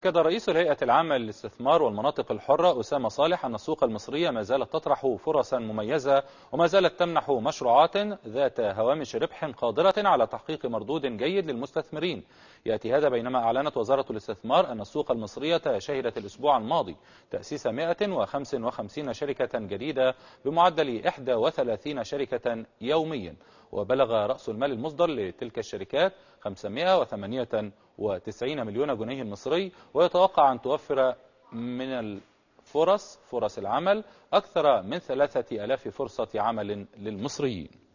أكد رئيس الهيئة العامة للاستثمار والمناطق الحرة أسامة صالح أن السوق المصرية ما زالت تطرح فرصا مميزة وما زالت تمنح مشروعات ذات هوامش ربح قادرة على تحقيق مردود جيد للمستثمرين يأتي هذا بينما أعلنت وزارة الاستثمار أن السوق المصرية شهدت الأسبوع الماضي تأسيس 155 شركة جديدة بمعدل 31 شركة يوميا وبلغ رأس المال المصدر لتلك الشركات 508 وتسعين مليون جنيه مصري ويتوقع أن توفر من الفرص فرص العمل أكثر من 3000 فرصة عمل للمصريين